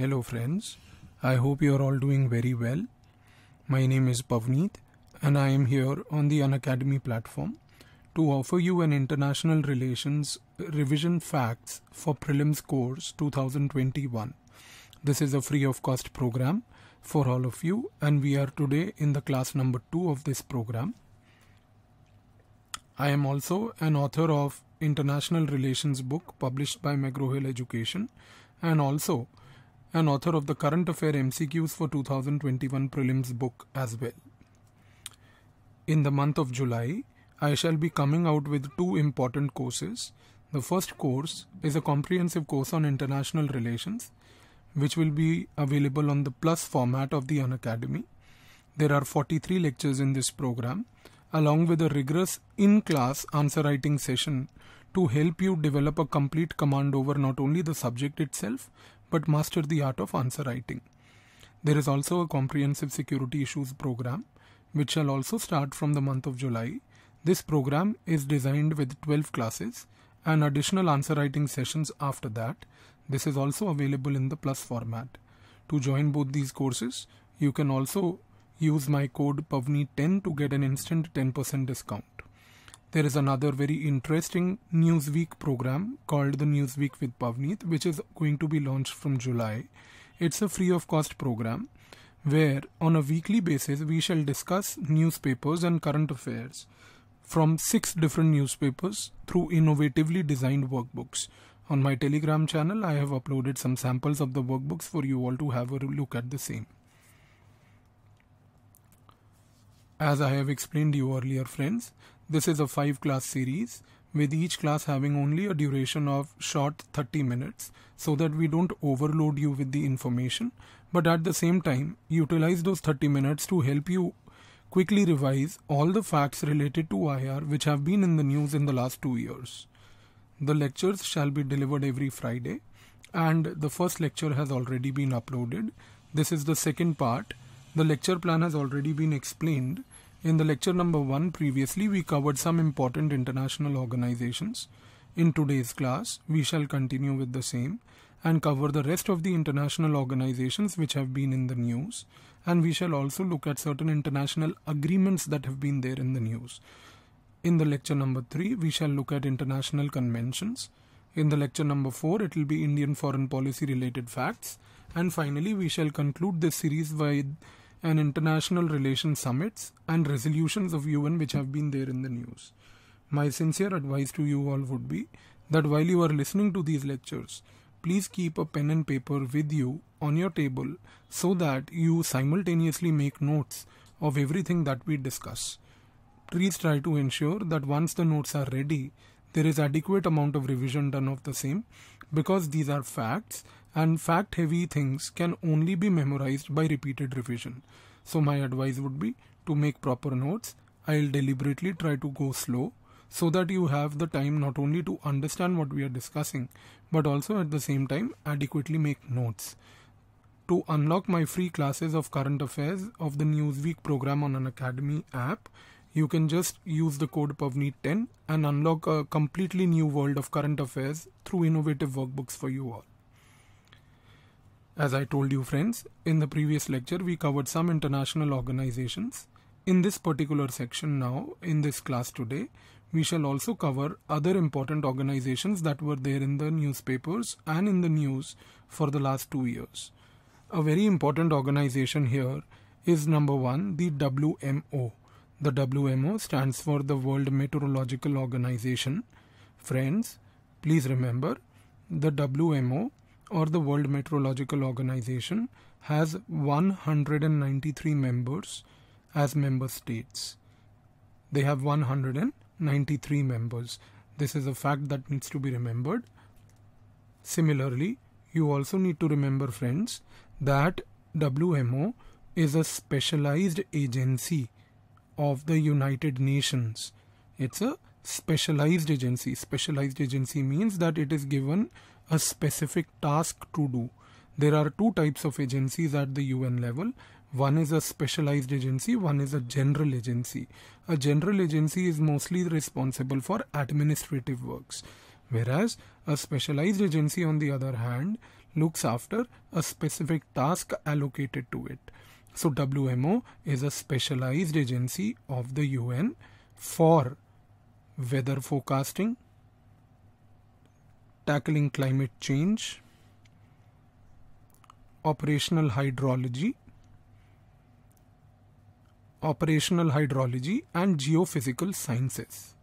Hello, friends. I hope you are all doing very well. My name is Pavneet, and I am here on the Unacademy platform to offer you an international relations revision facts for prelims course 2021. This is a free of cost program for all of you, and we are today in the class number two of this program. I am also an author of International Relations book published by McGraw Hill Education and also and author of the Current Affair MCQs for 2021 Prelims book as well. In the month of July, I shall be coming out with two important courses. The first course is a comprehensive course on international relations, which will be available on the plus format of the Unacademy. There are 43 lectures in this program, along with a rigorous in class answer writing session to help you develop a complete command over not only the subject itself, but master the art of answer writing. There is also a comprehensive security issues program, which shall also start from the month of July. This program is designed with 12 classes and additional answer writing sessions after that. This is also available in the plus format. To join both these courses, you can also use my code PAVNI10 to get an instant 10% discount there is another very interesting Newsweek program called the Newsweek with Pavneet, which is going to be launched from July. It's a free of cost program where, on a weekly basis, we shall discuss newspapers and current affairs from six different newspapers through innovatively designed workbooks. On my Telegram channel, I have uploaded some samples of the workbooks for you all to have a look at the same. As I have explained you earlier friends, this is a 5 class series with each class having only a duration of short 30 minutes so that we don't overload you with the information but at the same time utilize those 30 minutes to help you quickly revise all the facts related to IR which have been in the news in the last two years. The lectures shall be delivered every Friday and the first lecture has already been uploaded. This is the second part. The lecture plan has already been explained in the lecture number 1 previously we covered some important international organizations. In today's class we shall continue with the same and cover the rest of the international organizations which have been in the news and we shall also look at certain international agreements that have been there in the news. In the lecture number 3 we shall look at international conventions. In the lecture number 4 it will be Indian foreign policy related facts and finally we shall conclude this series by and international relations summits and resolutions of UN which have been there in the news. My sincere advice to you all would be that while you are listening to these lectures, please keep a pen and paper with you on your table so that you simultaneously make notes of everything that we discuss. Please try to ensure that once the notes are ready, there is adequate amount of revision done of the same because these are facts and fact heavy things can only be memorized by repeated revision. So, my advice would be to make proper notes. I'll deliberately try to go slow so that you have the time not only to understand what we are discussing but also at the same time adequately make notes. To unlock my free classes of current affairs of the Newsweek program on an Academy app, you can just use the code PUVNEET10 and unlock a completely new world of current affairs through innovative workbooks for you all. As I told you friends, in the previous lecture we covered some international organizations. In this particular section now, in this class today, we shall also cover other important organizations that were there in the newspapers and in the news for the last two years. A very important organization here is number one, the WMO. The WMO stands for the World Meteorological Organization. Friends, please remember the WMO or the World Meteorological Organization has 193 members as member states. They have 193 members. This is a fact that needs to be remembered. Similarly, you also need to remember, friends, that WMO is a specialized agency of the United Nations. It's a specialized agency. Specialized agency means that it is given a specific task to do. There are two types of agencies at the UN level. One is a specialized agency, one is a general agency. A general agency is mostly responsible for administrative works, whereas a specialized agency, on the other hand, looks after a specific task allocated to it. So, WMO is a specialized agency of the UN for weather forecasting, tackling climate change, operational hydrology, operational hydrology and geophysical sciences.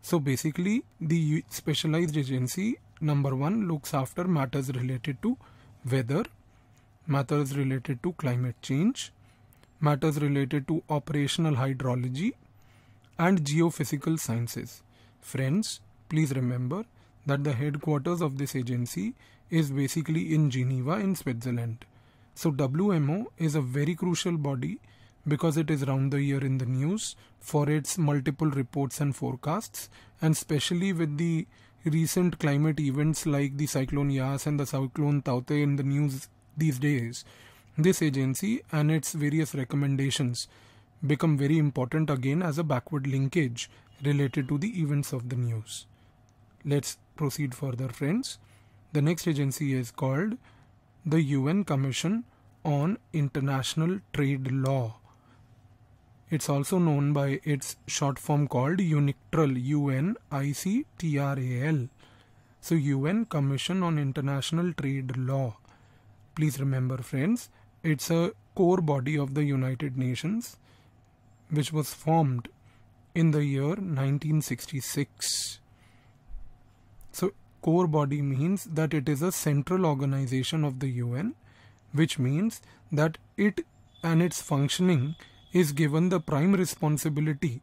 So basically the specialized agency number 1 looks after matters related to weather, matters related to climate change, matters related to operational hydrology and geophysical sciences. Friends, please remember that the headquarters of this agency is basically in Geneva in Switzerland. So WMO is a very crucial body because it is round the year in the news for its multiple reports and forecasts and especially with the recent climate events like the cyclone Yas and the cyclone Taute in the news these days. This agency and its various recommendations become very important again as a backward linkage related to the events of the news. Let's proceed further, friends. The next agency is called the UN Commission on International Trade Law. It's also known by its short form called UNICTRAL, U-N-I-C-T-R-A-L. So UN Commission on International Trade Law. Please remember friends, it's a core body of the United Nations which was formed in the year 1966. So, core body means that it is a central organization of the UN, which means that it and its functioning is given the prime responsibility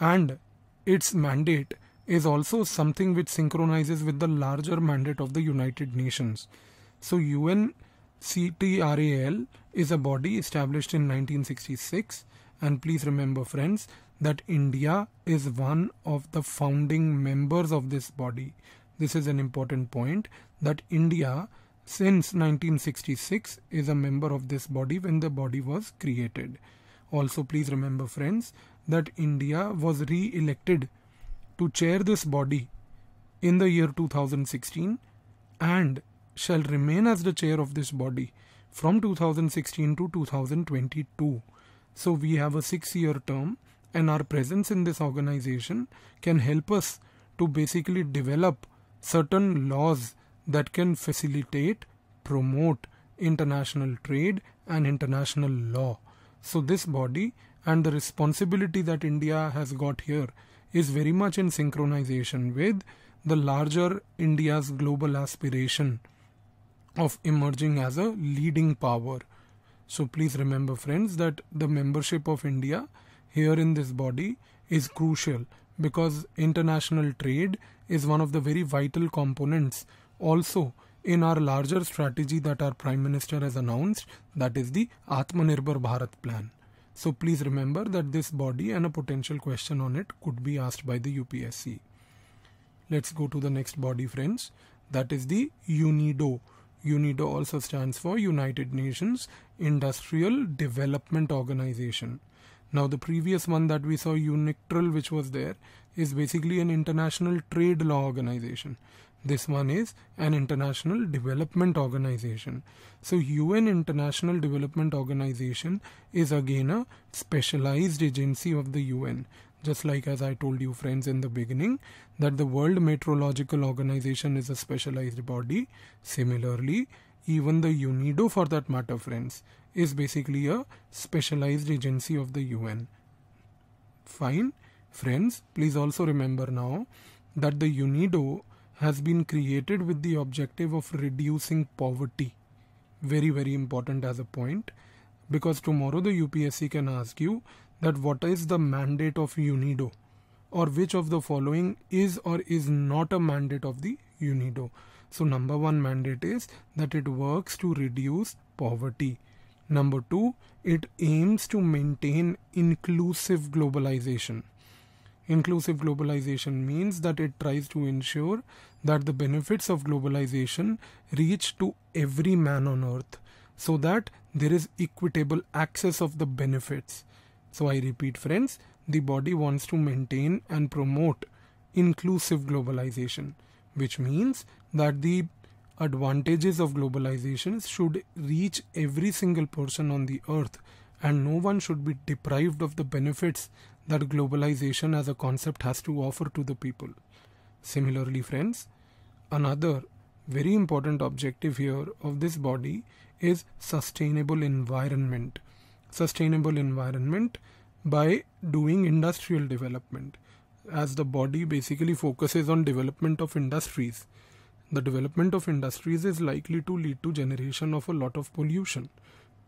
and its mandate is also something which synchronizes with the larger mandate of the United Nations. So UNCTRAL is a body established in 1966 and please remember, friends, that India is one of the founding members of this body. This is an important point that India since 1966 is a member of this body when the body was created. Also please remember friends that India was re-elected to chair this body in the year 2016 and shall remain as the chair of this body from 2016 to 2022. So we have a six year term and our presence in this organization can help us to basically develop certain laws that can facilitate, promote international trade and international law. So this body and the responsibility that India has got here is very much in synchronization with the larger India's global aspiration of emerging as a leading power. So please remember, friends, that the membership of India here in this body is crucial because international trade is one of the very vital components also in our larger strategy that our Prime Minister has announced, that is the Atmanirbhar Bharat plan. So please remember that this body and a potential question on it could be asked by the UPSC. Let's go to the next body, friends. That is the UNIDO UNIDO also stands for United Nations Industrial Development Organization. Now the previous one that we saw UNICTRL which was there is basically an international trade law organization. This one is an international development organization. So UN International Development Organization is again a specialized agency of the UN just like as I told you friends in the beginning that the World Meteorological Organization is a specialized body. Similarly, even the UNIDO for that matter friends is basically a specialized agency of the UN. Fine. Friends, please also remember now that the UNIDO has been created with the objective of reducing poverty. Very, very important as a point because tomorrow the UPSC can ask you that what is the mandate of UNIDO or which of the following is or is not a mandate of the UNIDO. So number one mandate is that it works to reduce poverty. Number two, it aims to maintain inclusive globalization. Inclusive globalization means that it tries to ensure that the benefits of globalization reach to every man on earth so that there is equitable access of the benefits. So I repeat friends, the body wants to maintain and promote inclusive globalization, which means that the advantages of globalization should reach every single person on the earth and no one should be deprived of the benefits that globalization as a concept has to offer to the people. Similarly, friends, another very important objective here of this body is sustainable environment sustainable environment by doing industrial development as the body basically focuses on development of industries the development of industries is likely to lead to generation of a lot of pollution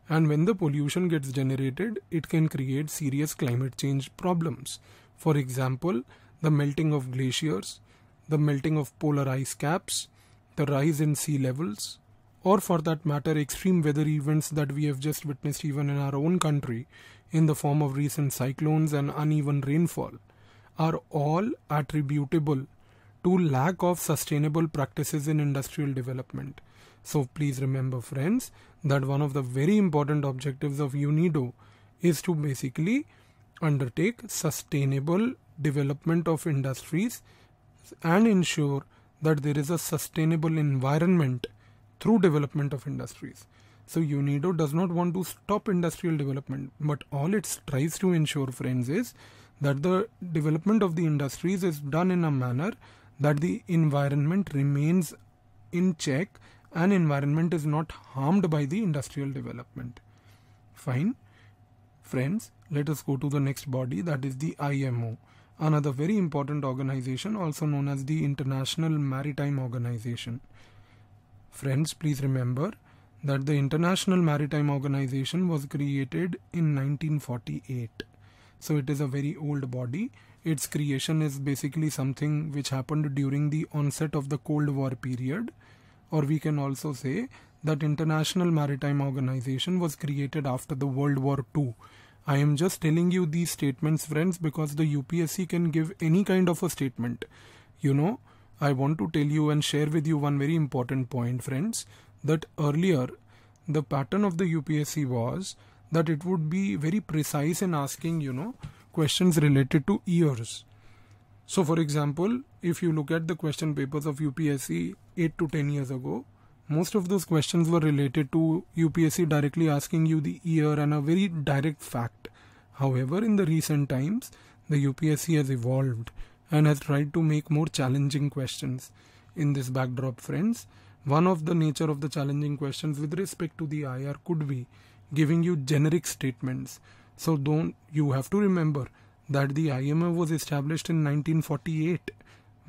and when the pollution gets generated it can create serious climate change problems for example the melting of glaciers the melting of polar ice caps the rise in sea levels or for that matter extreme weather events that we have just witnessed even in our own country in the form of recent cyclones and uneven rainfall are all attributable to lack of sustainable practices in industrial development. So please remember friends that one of the very important objectives of UNIDO is to basically undertake sustainable development of industries and ensure that there is a sustainable environment through development of industries. So UNIDO does not want to stop industrial development, but all it tries to ensure, friends, is that the development of the industries is done in a manner that the environment remains in check and environment is not harmed by the industrial development. Fine. Friends, let us go to the next body that is the IMO, another very important organization also known as the International Maritime Organization. Friends, please remember that the International Maritime Organization was created in 1948. So it is a very old body. Its creation is basically something which happened during the onset of the Cold War period. Or we can also say that International Maritime Organization was created after the World War II. I am just telling you these statements friends because the UPSC can give any kind of a statement. You know, I want to tell you and share with you one very important point, friends, that earlier the pattern of the UPSC was that it would be very precise in asking, you know, questions related to years. So, for example, if you look at the question papers of UPSC 8 to 10 years ago, most of those questions were related to UPSC directly asking you the year and a very direct fact. However, in the recent times, the UPSC has evolved and has tried to make more challenging questions in this backdrop, friends. One of the nature of the challenging questions with respect to the IR could be giving you generic statements. So don't you have to remember that the IMF was established in 1948.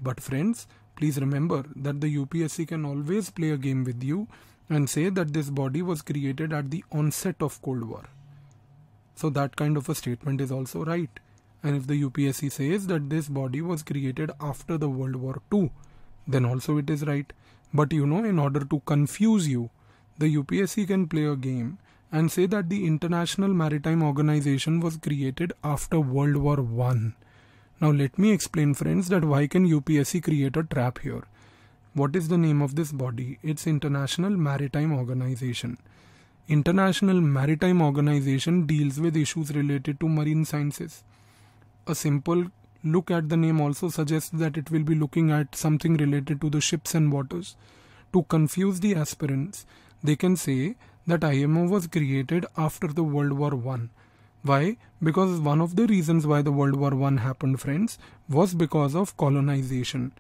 But friends, please remember that the UPSC can always play a game with you and say that this body was created at the onset of Cold War. So that kind of a statement is also right. And if the UPSC says that this body was created after the World War II, then also it is right. But you know, in order to confuse you, the UPSC can play a game and say that the International Maritime Organization was created after World War I. Now let me explain friends that why can UPSC create a trap here. What is the name of this body? It's International Maritime Organization. International Maritime Organization deals with issues related to marine sciences a simple look at the name also suggests that it will be looking at something related to the ships and waters. To confuse the aspirants, they can say that IMO was created after the World War I. Why? Because one of the reasons why the World War I happened, friends, was because of colonization.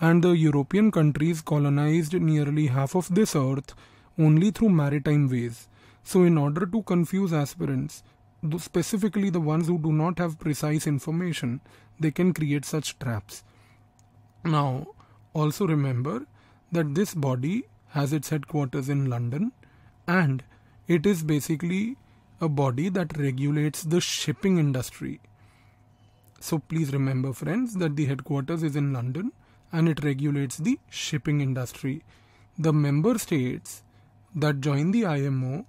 And the European countries colonized nearly half of this earth only through maritime ways. So, in order to confuse aspirants, specifically the ones who do not have precise information, they can create such traps. Now, also remember that this body has its headquarters in London and it is basically a body that regulates the shipping industry. So please remember, friends, that the headquarters is in London and it regulates the shipping industry. The member states that join the IMO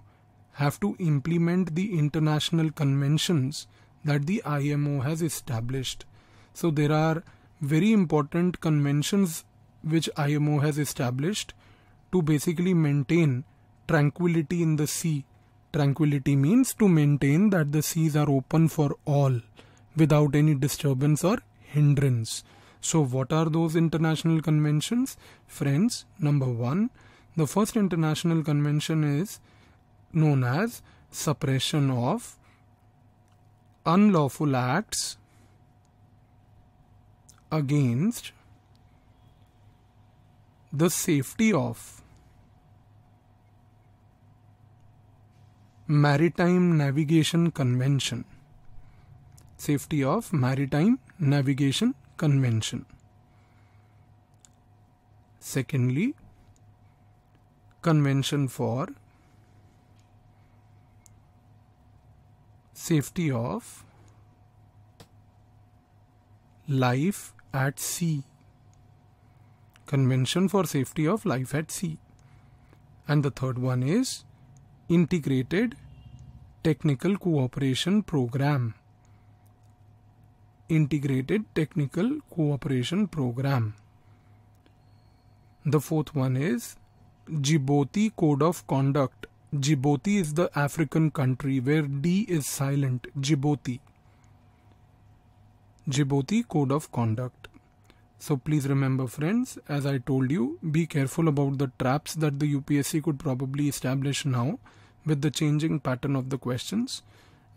have to implement the international conventions that the IMO has established. So there are very important conventions which IMO has established to basically maintain tranquility in the sea. Tranquility means to maintain that the seas are open for all without any disturbance or hindrance. So what are those international conventions? Friends, number one, the first international convention is known as suppression of unlawful acts against the safety of Maritime Navigation Convention. Safety of Maritime Navigation Convention. Secondly, Convention for safety of life at sea. Convention for safety of life at sea. And the third one is integrated technical cooperation program. Integrated technical cooperation program. The fourth one is Djibouti Code of Conduct Djibouti is the African country where D is silent. Djibouti. Djibouti Code of Conduct. So please remember friends, as I told you, be careful about the traps that the UPSC could probably establish now with the changing pattern of the questions.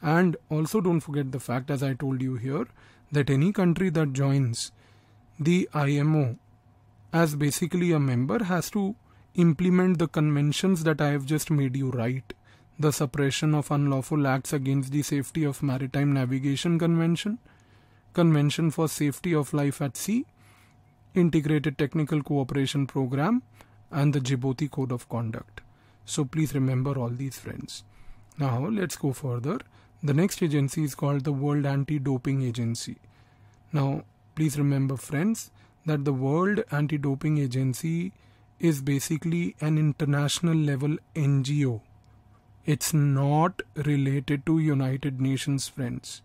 And also don't forget the fact as I told you here that any country that joins the IMO as basically a member has to implement the conventions that I have just made you write. The Suppression of Unlawful Acts Against the Safety of Maritime Navigation Convention, Convention for Safety of Life at Sea, Integrated Technical Cooperation Program, and the Djibouti Code of Conduct. So please remember all these friends. Now let's go further. The next agency is called the World Anti-Doping Agency. Now please remember friends that the World Anti-Doping Agency is basically an international level NGO. It's not related to United Nations friends.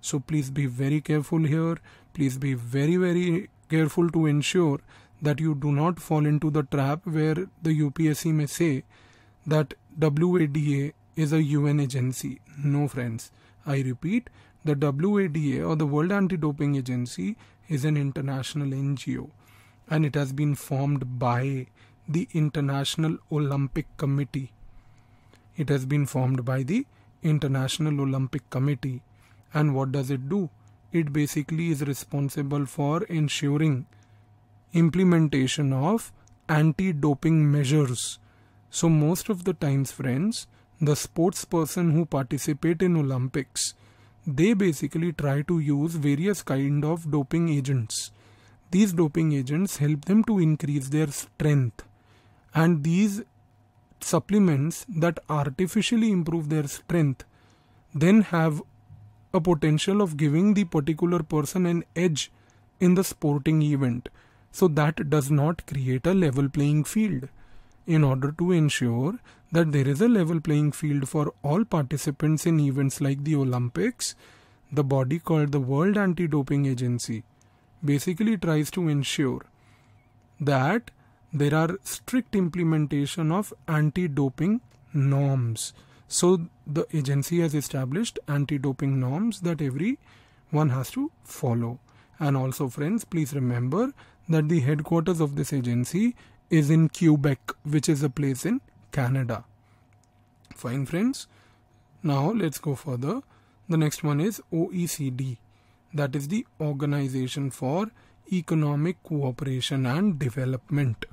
So please be very careful here. Please be very, very careful to ensure that you do not fall into the trap where the UPSC may say that WADA is a UN agency. No, friends. I repeat, the WADA or the World Anti Doping Agency is an international NGO and it has been formed by the International Olympic Committee. It has been formed by the International Olympic Committee. And what does it do? It basically is responsible for ensuring implementation of anti doping measures. So, most of the times, friends, the sports person who participate in Olympics, they basically try to use various kind of doping agents these doping agents help them to increase their strength and these supplements that artificially improve their strength then have a potential of giving the particular person an edge in the sporting event so that does not create a level playing field in order to ensure that there is a level playing field for all participants in events like the olympics the body called the world anti-doping agency basically tries to ensure that there are strict implementation of anti-doping norms. So the agency has established anti-doping norms that every one has to follow. And also friends, please remember that the headquarters of this agency is in Quebec, which is a place in Canada. Fine friends. Now let's go further. The next one is OECD that is the Organization for Economic Cooperation and Development.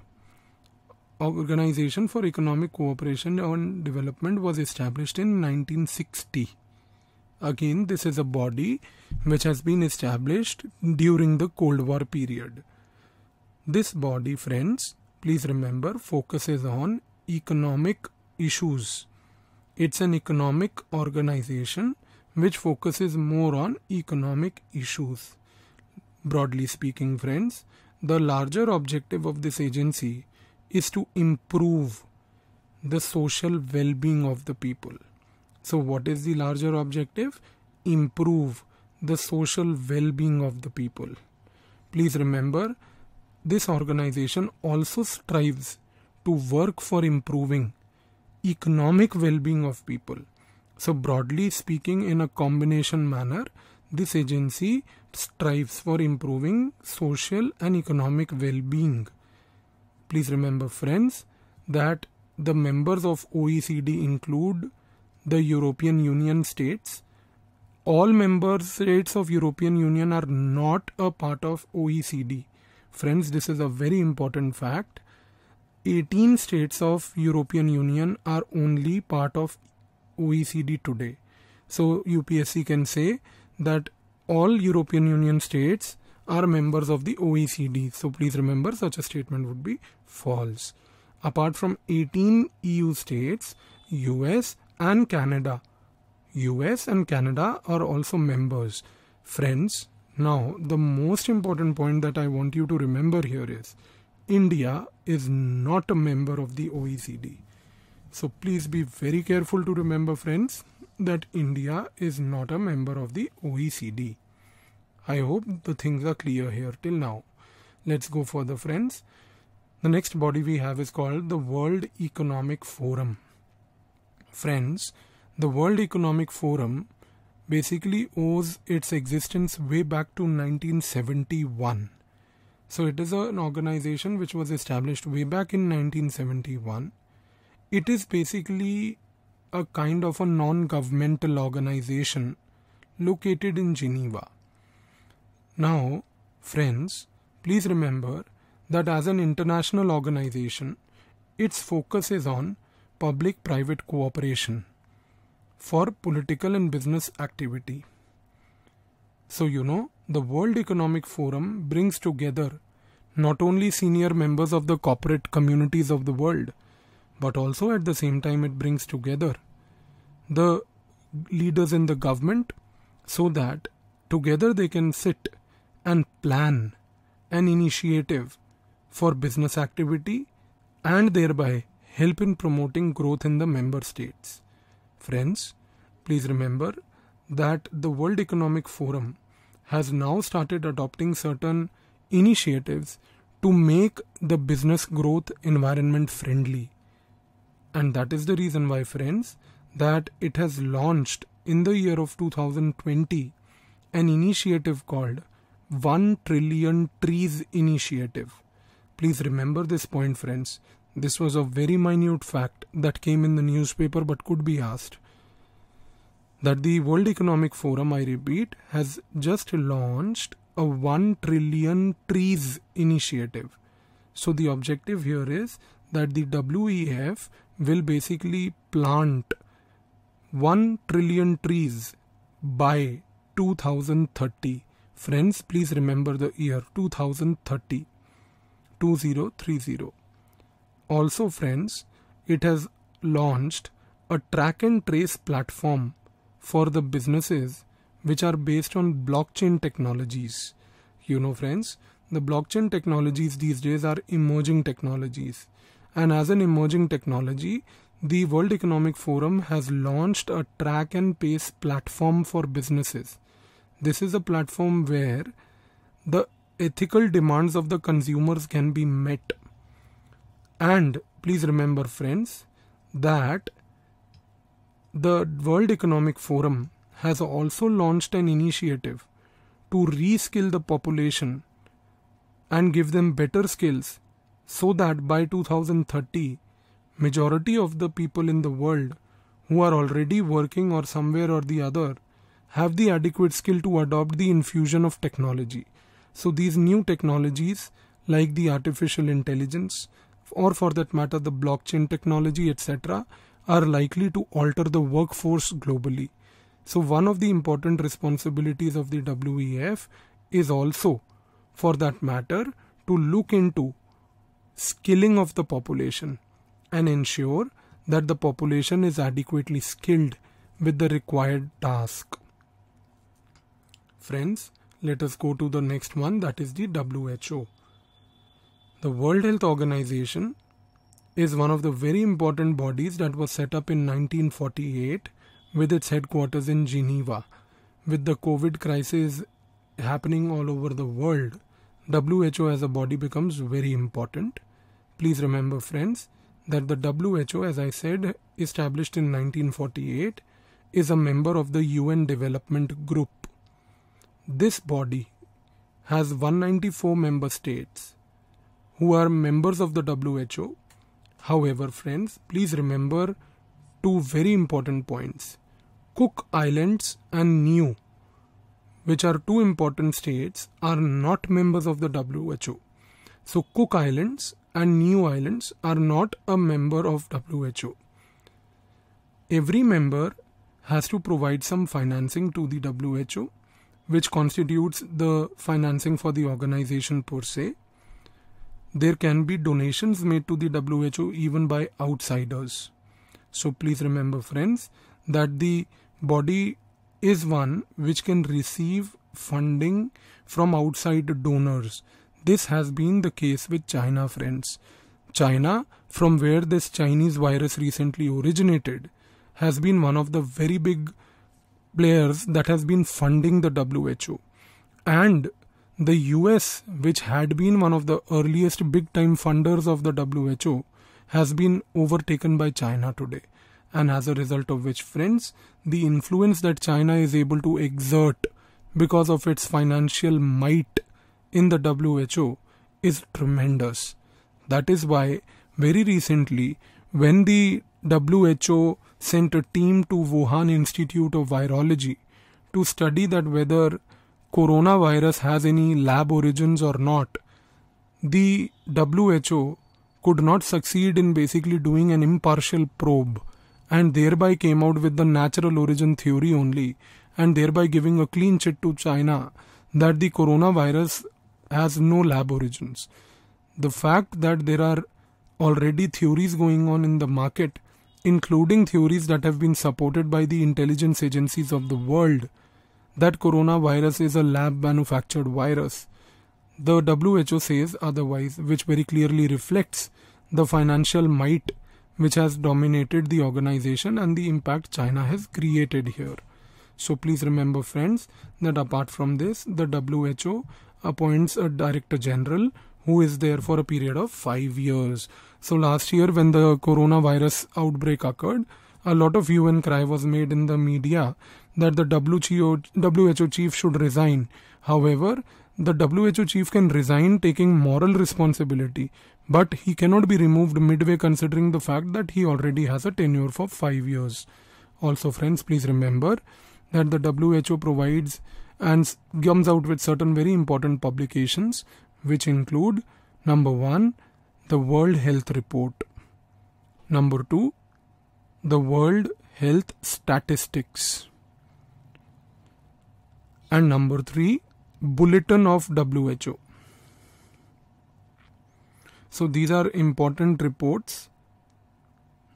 Organization for Economic Cooperation and Development was established in 1960. Again, this is a body which has been established during the Cold War period. This body, friends, please remember, focuses on economic issues. It's an economic organization which focuses more on economic issues. Broadly speaking, friends, the larger objective of this agency is to improve the social well being of the people. So, what is the larger objective? Improve the social well being of the people. Please remember, this organization also strives to work for improving economic well being of people so, broadly speaking, in a combination manner, this agency strives for improving social and economic well being. Please remember, friends, that the members of OECD include the European Union states. All member states of European Union are not a part of OECD. Friends, this is a very important fact. 18 states of European Union are only part of OECD today. So UPSC can say that all European Union states are members of the OECD. So please remember such a statement would be false. Apart from 18 EU states, US and Canada. US and Canada are also members. Friends, now the most important point that I want you to remember here is India is not a member of the OECD. So please be very careful to remember friends that India is not a member of the OECD. I hope the things are clear here till now. Let's go further friends. The next body we have is called the World Economic Forum. Friends, the World Economic Forum basically owes its existence way back to 1971. So it is an organization which was established way back in 1971 it is basically a kind of a non governmental organization located in Geneva. Now, friends, please remember that as an international organization, its focus is on public private cooperation for political and business activity. So, you know, the World Economic Forum brings together not only senior members of the corporate communities of the world but also at the same time it brings together the leaders in the government so that together they can sit and plan an initiative for business activity and thereby help in promoting growth in the member states. Friends, please remember that the World Economic Forum has now started adopting certain initiatives to make the business growth environment friendly. And that is the reason why, friends, that it has launched in the year of 2020 an initiative called 1 Trillion Trees Initiative. Please remember this point, friends. This was a very minute fact that came in the newspaper but could be asked. That the World Economic Forum, I repeat, has just launched a 1 trillion trees initiative. So the objective here is that the WEF will basically plant 1 trillion trees by 2030. Friends, please remember the year 2030. 2030. Also, friends, it has launched a track and trace platform for the businesses which are based on blockchain technologies. You know, friends, the blockchain technologies these days are emerging technologies. And as an emerging technology, the World Economic Forum has launched a track and pace platform for businesses. This is a platform where the ethical demands of the consumers can be met. And please remember, friends, that the World Economic Forum has also launched an initiative to reskill the population and give them better skills so that by 2030 majority of the people in the world who are already working or somewhere or the other have the adequate skill to adopt the infusion of technology so these new technologies like the artificial intelligence or for that matter the blockchain technology etc are likely to alter the workforce globally so one of the important responsibilities of the WEF is also for that matter to look into skilling of the population and ensure that the population is adequately skilled with the required task. Friends, let us go to the next one that is the WHO. The World Health Organization is one of the very important bodies that was set up in 1948 with its headquarters in Geneva. With the COVID crisis happening all over the world, WHO as a body becomes very important. Please remember, friends, that the WHO, as I said, established in 1948, is a member of the UN Development Group. This body has 194 member states who are members of the WHO. However, friends, please remember two very important points Cook Islands and Niue, which are two important states, are not members of the WHO. So, Cook Islands and new islands are not a member of WHO. Every member has to provide some financing to the WHO, which constitutes the financing for the organization per se. There can be donations made to the WHO even by outsiders. So please remember, friends, that the body is one which can receive funding from outside donors. This has been the case with China, friends. China, from where this Chinese virus recently originated, has been one of the very big players that has been funding the WHO. And the US, which had been one of the earliest big time funders of the WHO, has been overtaken by China today. And as a result of which, friends, the influence that China is able to exert because of its financial might in the WHO is tremendous. That is why, very recently, when the WHO sent a team to Wuhan Institute of Virology to study that whether coronavirus has any lab origins or not, the WHO could not succeed in basically doing an impartial probe and thereby came out with the natural origin theory only and thereby giving a clean chit to China that the coronavirus has no lab origins. The fact that there are already theories going on in the market, including theories that have been supported by the intelligence agencies of the world, that coronavirus is a lab manufactured virus. The WHO says otherwise, which very clearly reflects the financial might which has dominated the organization and the impact China has created here. So please remember, friends, that apart from this, the WHO appoints a director general who is there for a period of five years. So last year when the coronavirus outbreak occurred, a lot of UN cry was made in the media that the WHO, WHO chief should resign. However, the WHO chief can resign taking moral responsibility, but he cannot be removed midway considering the fact that he already has a tenure for 5 years. Also friends, please remember that the WHO provides and comes out with certain very important publications, which include number one, the World Health Report, number two, the World Health Statistics, and number three, Bulletin of WHO. So these are important reports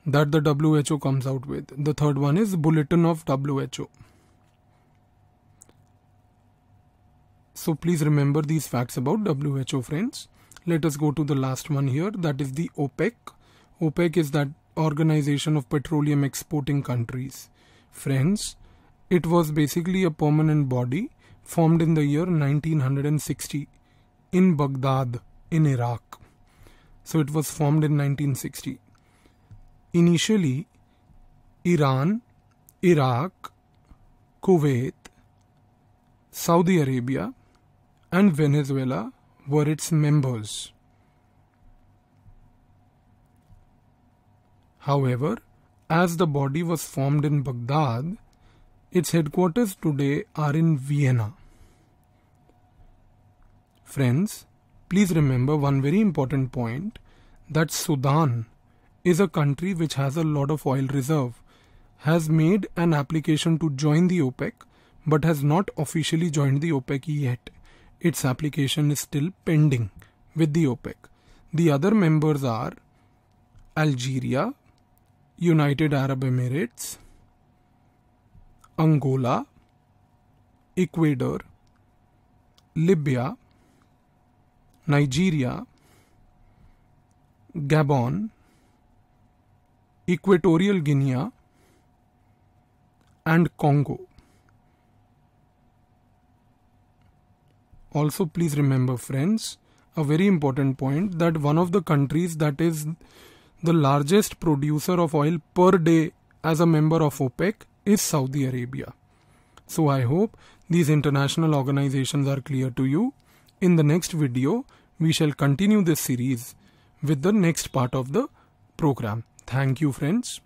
that the WHO comes out with. The third one is Bulletin of WHO. So please remember these facts about WHO friends. Let us go to the last one here that is the OPEC. OPEC is that organization of petroleum exporting countries. Friends, it was basically a permanent body formed in the year 1960 in Baghdad in Iraq. So it was formed in 1960. Initially, Iran, Iraq, Kuwait, Saudi Arabia, and Venezuela were its members. However, as the body was formed in Baghdad, its headquarters today are in Vienna. Friends, please remember one very important point that Sudan is a country which has a lot of oil reserve, has made an application to join the OPEC but has not officially joined the OPEC yet its application is still pending with the OPEC. The other members are Algeria, United Arab Emirates, Angola, Ecuador, Libya, Nigeria, Gabon, Equatorial Guinea, and Congo. Also, please remember, friends, a very important point that one of the countries that is the largest producer of oil per day as a member of OPEC is Saudi Arabia. So I hope these international organizations are clear to you. In the next video, we shall continue this series with the next part of the program. Thank you friends.